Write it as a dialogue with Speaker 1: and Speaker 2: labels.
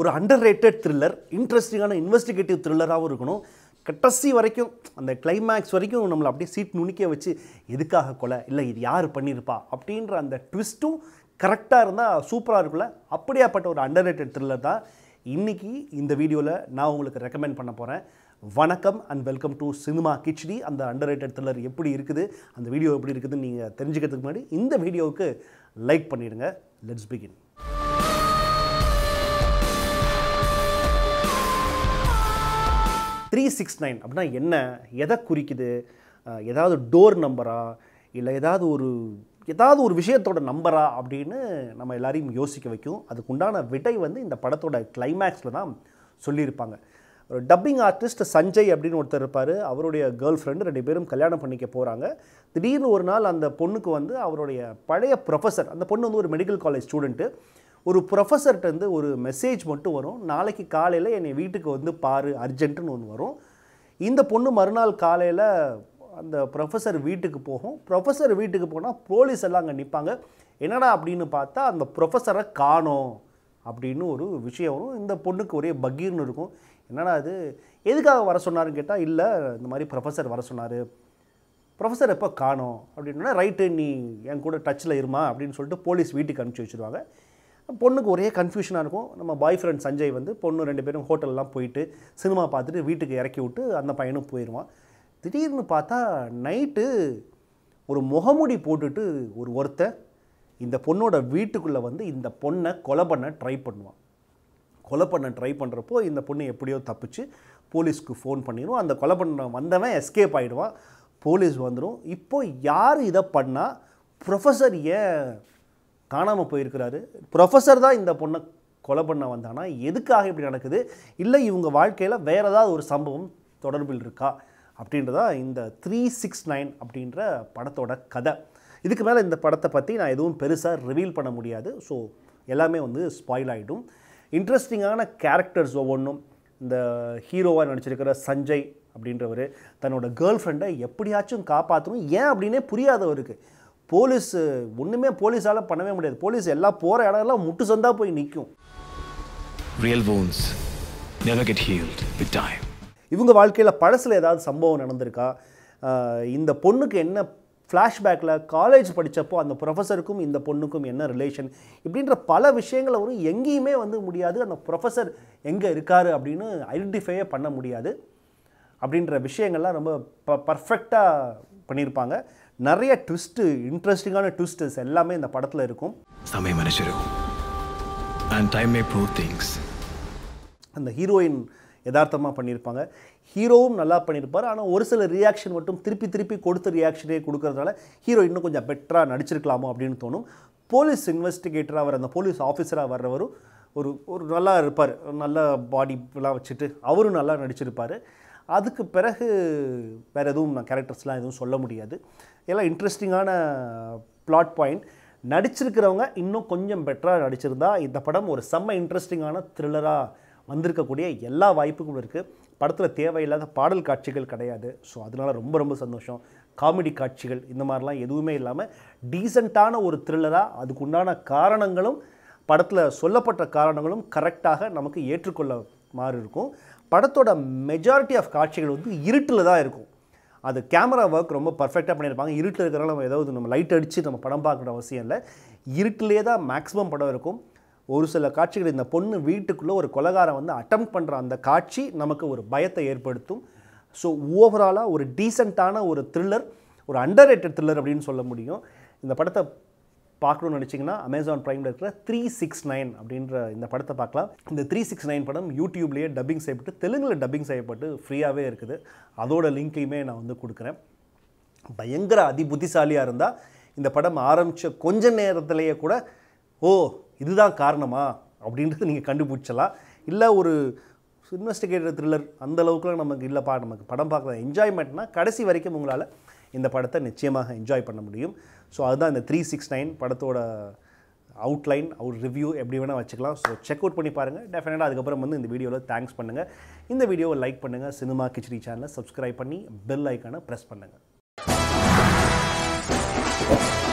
Speaker 1: ஒரு underrated thriller இன்ட்ரெஸ்டிங்கான investigative த்ரில்லராகவும் இருக்கணும் கட்டசி வரைக்கும் அந்த கிளைமேக்ஸ் வரைக்கும் நம்மளை அப்படியே சீட் நுணுக்கிய வச்சு எதுக்காக கொலை இல்லை இது யார் பண்ணியிருப்பா அப்படின்ற அந்த ட்விஸ்ட்டும் கரெக்டாக இருந்தால் சூப்பராக இருக்குல்ல அப்படியாப்பட்ட ஒரு அண்டர் ரேட்டட் த்ரில்லர் தான் இன்றைக்கி இந்த வீடியோவில் நான் உங்களுக்கு ரெக்கமெண்ட் பண்ண போகிறேன் வணக்கம் and welcome to cinema Khichdi அந்த அண்டர் ரேட்டட் த்ரில்லர் எப்படி இருக்குது அந்த வீடியோ எப்படி இருக்குதுன்னு நீங்கள் தெரிஞ்சுக்கிறதுக்கு முன்னாடி இந்த வீடியோவுக்கு லைக் பண்ணிவிடுங்க let's begin three six nine அப்படின்னா என்ன எதை குறிக்குது ஏதாவது டோர் நம்பரா இல்லை ஏதாவது ஒரு ஏதாவது ஒரு விஷயத்தோட நம்பரா அப்படின்னு நம்ம எல்லாரையும் யோசிக்க வைக்கும் அதுக்குண்டான விடை வந்து இந்த படத்தோட கிளைமேக்ஸில் தான் சொல்லியிருப்பாங்க ஒரு டப்பிங் ஆர்டிஸ்ட் சஞ்சய் அப்படின்னு ஒருத்தர் இருப்பார் அவருடைய கேர்ள் ஃப்ரெண்டு ரெண்டு பேரும் கல்யாணம் பண்ணிக்க போகிறாங்க திடீர்னு ஒரு நாள் அந்த பொண்ணுக்கு வந்து அவருடைய பழைய ப்ரொஃபஸர் அந்த பொண்ணு வந்து ஒரு மெடிக்கல் காலேஜ் ஸ்டூடெண்ட்டு ஒரு ப்ரொஃபஸர்கிட்டருந்து ஒரு மெசேஜ் மட்டும் வரும் நாளைக்கு காலையில் என்னை வீட்டுக்கு வந்து பாரு அர்ஜென்ட்டுன்னு ஒன்று வரும் இந்த பொண்ணு மறுநாள் காலையில் அந்த ப்ரொஃபஸர் வீட்டுக்கு போகும் ப்ரொஃபஸர் வீட்டுக்கு போனால் போலீஸ் எல்லாம் அங்கே நிற்பாங்க என்னடா அப்படின்னு பார்த்தா அந்த ப்ரொஃபஸரை காணோம் அப்படின்னு ஒரு விஷயம் வரும் இந்த பொண்ணுக்கு ஒரே பகீர்னு இருக்கும் என்னடா அது எதுக்காக வர சொன்னார்னு கேட்டால் இல்லை இந்த மாதிரி ப்ரொஃபஸர் வர சொன்னார் ப்ரொஃபஸர் எப்போ காணோம் அப்படின்னா ரைட்டு நீ என் கூட டச்சில் இருமா அப்படின்னு சொல்லிட்டு போலீஸ் வீட்டுக்கு அனுப்பிச்சி வச்சுருவாங்க பொண்ணுக்கு ஒரே கன்ஃபியூஷனாக இருக்கும் நம்ம பாய் ஃப்ரெண்ட் சஞ்சய் வந்து பொண்ணு ரெண்டு பேரும் ஹோட்டல்லாம் போயிட்டு சினிமா பார்த்துட்டு வீட்டுக்கு இறக்கி விட்டு அந்த பையனும் போயிடுவான் திடீர்னு பார்த்தா நைட்டு ஒரு முகமுடி போட்டுட்டு ஒரு ஒருத்த இந்த பொண்ணோட வீட்டுக்குள்ளே வந்து இந்த பொண்ணை கொலை பண்ண ட்ரை பண்ணுவான் கொலை பண்ண ட்ரை பண்ணுறப்போ இந்த பொண்ணு எப்படியோ தப்பிச்சு போலீஸ்க்கு ஃபோன் பண்ணிடும் அந்த கொலை பண்ண வந்தவன் எஸ்கேப் ஆகிடுவான் போலீஸ் வந்துடும் இப்போ யார் இதை பண்ணால் ப்ரொஃபஸர் ஏன் காணாமல் போயிருக்கிறாரு ப்ரொஃபஸர் தான் இந்த பொண்ணை கொலை பண்ண வந்தானா எதுக்காக இப்படி நடக்குது இல்லை இவங்க வாழ்க்கையில் வேறு ஏதாவது ஒரு சம்பவம் தொடர்பில் இருக்கா அப்படின்றதா இந்த த்ரீ சிக்ஸ் நைன் அப்படின்ற படத்தோட கதை இதுக்கு மேலே இந்த படத்தை பற்றி நான் எதுவும் பெருசாக ரிவீல் பண்ண முடியாது ஸோ எல்லாமே வந்து ஸ்பாயில் ஆகிடும் இன்ட்ரெஸ்டிங்கான கேரக்டர்ஸ் ஒவ்வொன்றும் இந்த ஹீரோவாக நடிச்சிருக்கிற சஞ்சய் அப்படின்றவர் தன்னோட கேர்ள் ஃப்ரெண்டை எப்படியாச்சும் காப்பாற்றணும் ஏன் அப்படின்னே புரியாதவருக்கு போலீஸ் ஒன்றுமே போலீஸால் பண்ணவே முடியாது போலீஸ் எல்லாம் போகிற இடம்லாம் முட்டு சந்தா போய் நிற்கும் ரியல் போன்ஸ் கெட் வித் இவங்க வாழ்க்கையில் பழசில் ஏதாவது சம்பவம் நடந்திருக்கா இந்த பொண்ணுக்கு என்ன ஃப்ளாஷ்பேக்கில் காலேஜ் படித்தப்போ அந்த ப்ரொஃபஸருக்கும் இந்த பொண்ணுக்கும் என்ன ரிலேஷன் இப்படின்ற பல விஷயங்களை ஒரு எங்கேயுமே வந்து முடியாது அந்த ப்ரொஃபஸர் எங்கே இருக்கார் அப்படின்னு ஐடென்டிஃபையே பண்ண முடியாது அப்படின்ற விஷயங்கள்லாம் ரொம்ப ப பர்ஃபெக்டாக பண்ணியிருப்பாங்க நிறைய ட்விஸ்ட்டு இன்ட்ரெஸ்டிங்கான ட்விஸ்டர்ஸ் எல்லாமே இந்த படத்தில் இருக்கும் சமய மனுஷரும் டைம் மே அந்த ஹீரோயின் யதார்த்தமாக பண்ணியிருப்பாங்க ஹீரோவும் நல்லா பண்ணியிருப்பார் ஆனால் ஒரு சில ரியாக்ஷன் மட்டும் திருப்பி திருப்பி கொடுத்த ரியாக்ஷனே கொடுக்கறதுனால ஹீரோ இன்னும் கொஞ்சம் பெட்டராக நடிச்சிருக்கலாமோ அப்படின்னு தோணும் போலீஸ் இன்வெஸ்டிகேட்டராக வர அந்த போலீஸ் ஆஃபீஸராக வர்றவரும் ஒரு ஒரு நல்லா இருப்பார் நல்ல பாடிலாம் வச்சுட்டு அவரும் நல்லா நடிச்சிருப்பார் அதுக்கு பிறகு வேறு எதுவும் கேரக்டர்ஸ்லாம் எதுவும் சொல்ல முடியாது எல்லாம் இன்ட்ரெஸ்டிங்கான பிளாட் பாயிண்ட் நடிச்சிருக்கிறவங்க இன்னும் கொஞ்சம் பெட்டராக நடிச்சிருந்தா இந்த படம் ஒரு செம்ம இன்ட்ரெஸ்டிங்கான த்ரில்லராக வந்திருக்கக்கூடிய எல்லா வாய்ப்புகளும் இருக்குது படத்தில் தேவையில்லாத பாடல் காட்சிகள் கிடையாது ஸோ அதனால் ரொம்ப ரொம்ப சந்தோஷம் காமெடி காட்சிகள் இந்த மாதிரிலாம் எதுவுமே இல்லாமல் டீசெண்டான ஒரு த்ரில்லராக அதுக்குண்டான காரணங்களும் படத்தில் சொல்லப்பட்ட காரணங்களும் கரெக்டாக நமக்கு ஏற்றுக்கொள்ள மாதிரி இருக்கும் படத்தோட மெஜாரிட்டி ஆஃப் காட்சிகள் வந்து இருட்டில் தான் இருக்கும் அது கேமரா ஒர்க் ரொம்ப பர்ஃபெக்டாக பண்ணியிருப்பாங்க இருட்டில் இருக்கிறனால நம்ம ஏதாவது நம்ம லைட் அடித்து நம்ம படம் பார்க்குற அவசியம் இல்லை இருட்டிலே தான் மேக்ஸிமம் படம் இருக்கும் ஒரு சில காட்சிகள் இந்த பொண்ணு வீட்டுக்குள்ளே ஒரு கொலகாரம் வந்து அட்டம் பண்ணுற அந்த காட்சி நமக்கு ஒரு பயத்தை ஏற்படுத்தும் ஸோ ஓவராலாக ஒரு டீசெண்டான ஒரு த்ரில்லர் ஒரு அண்டர் ரேட்டட் த்ரில்லர் அப்படின்னு சொல்ல முடியும் இந்த படத்தை பார்க்கணும்னு நினச்சிங்கன்னா அமேசான் ப்ரைமில் இருக்கிற த்ரீ சிக்ஸ் நைன் அப்படின்ற இந்த படத்தை பார்க்கலாம் இந்த த்ரீ சிக்ஸ் நைன் படம் யூடியூப்லேயே டப்பிங் செய்யப்பட்டு தெலுங்கில் டப்பிங் செய்யப்பட்டு ஃப்ரீயாகவே இருக்குது அதோட லிங்க்கையுமே நான் வந்து கொடுக்குறேன் பயங்கர அதிபுத்திசாலியாக இருந்தால் இந்த படம் ஆரம்பித்த கொஞ்ச நேரத்திலேயே கூட ஓ இதுதான் காரணமா அப்படின்றது நீங்கள் கண்டுபிடிச்சலாம் இல்லை ஒரு இன்வெஸ்டிகேட்டர் த்ரில்லர் அந்தளவுக்குலாம் நமக்கு இல்லைப்பா நமக்கு படம் பார்க்கலாம் என்ஜாய்மெண்ட்னால் கடைசி வரைக்கும் உங்களால் இந்த படத்தை நிச்சயமாக என்ஜாய் பண்ண முடியும் ஸோ அதுதான் இந்த த்ரீ சிக்ஸ் நைன் படத்தோட அவுட்லைன் அவர் ரிவ்யூ எப்படி வேணால் வச்சுக்கலாம் ஸோ செக் அவுட் பண்ணி பாருங்கள் டெஃபினட்டாக அதுக்கப்புறம் வந்து இந்த வீடியோவில் தேங்க்ஸ் பண்ணுங்கள் இந்த வீடியோவை லைக் பண்ணுங்கள் சினிமா கிச்சடி சேனலை சப்ஸ்கிரைப் பண்ணி பெல் ஐக்கானை ப்ரெஸ் பண்ணுங்கள்